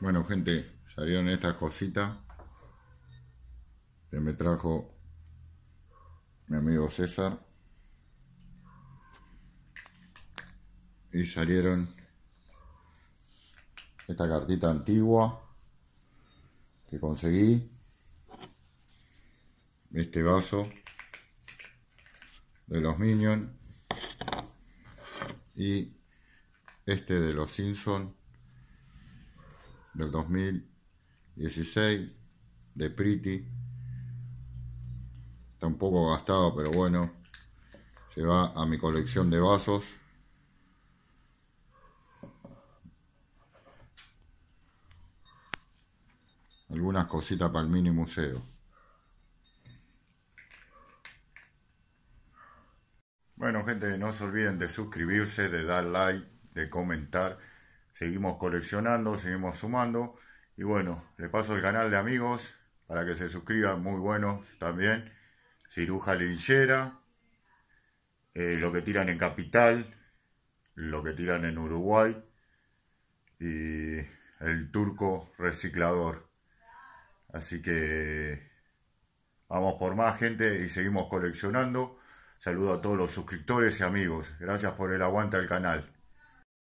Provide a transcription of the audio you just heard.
Bueno, gente, salieron estas cositas que me trajo mi amigo César. Y salieron esta cartita antigua que conseguí. Este vaso de los Minions. Y este de los Simpsons del 2016 de Pretty. Está un poco gastado, pero bueno. Se va a mi colección de vasos. Algunas cositas para el mini museo. Bueno gente, no se olviden de suscribirse, de dar like, de comentar seguimos coleccionando, seguimos sumando. Y bueno, le paso el canal de amigos para que se suscriban, muy bueno también. Ciruja Linchera, eh, lo que tiran en Capital, lo que tiran en Uruguay y el turco reciclador. Así que vamos por más gente y seguimos coleccionando. Saludo a todos los suscriptores y amigos. Gracias por el aguante al canal.